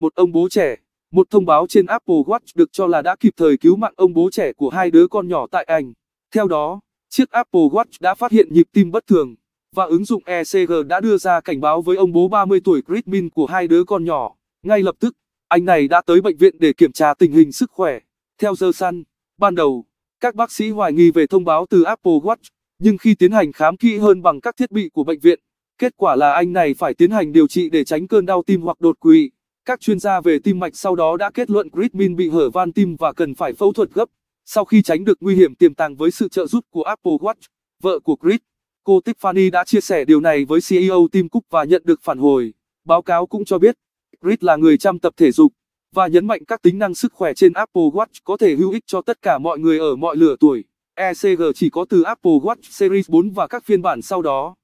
một ông bố trẻ. Một thông báo trên Apple Watch được cho là đã kịp thời cứu mạng ông bố trẻ của hai đứa con nhỏ tại Anh. Theo đó, chiếc Apple Watch đã phát hiện nhịp tim bất thường và ứng dụng ECG đã đưa ra cảnh báo với ông bố 30 tuổi Chris Min của hai đứa con nhỏ. Ngay lập tức, anh này đã tới bệnh viện để kiểm tra tình hình sức khỏe. Theo The Sun, ban đầu, các bác sĩ hoài nghi về thông báo từ Apple Watch, nhưng khi tiến hành khám kỹ hơn bằng các thiết bị của bệnh viện, kết quả là anh này phải tiến hành điều trị để tránh cơn đau tim hoặc đột quỵ. Các chuyên gia về tim mạch sau đó đã kết luận Gridmin bị hở van tim và cần phải phẫu thuật gấp. Sau khi tránh được nguy hiểm tiềm tàng với sự trợ giúp của Apple Watch, vợ của Grid, cô Tiffany đã chia sẻ điều này với CEO Tim Cook và nhận được phản hồi. Báo cáo cũng cho biết, Grid là người chăm tập thể dục và nhấn mạnh các tính năng sức khỏe trên Apple Watch có thể hữu ích cho tất cả mọi người ở mọi lứa tuổi. ECG chỉ có từ Apple Watch Series 4 và các phiên bản sau đó.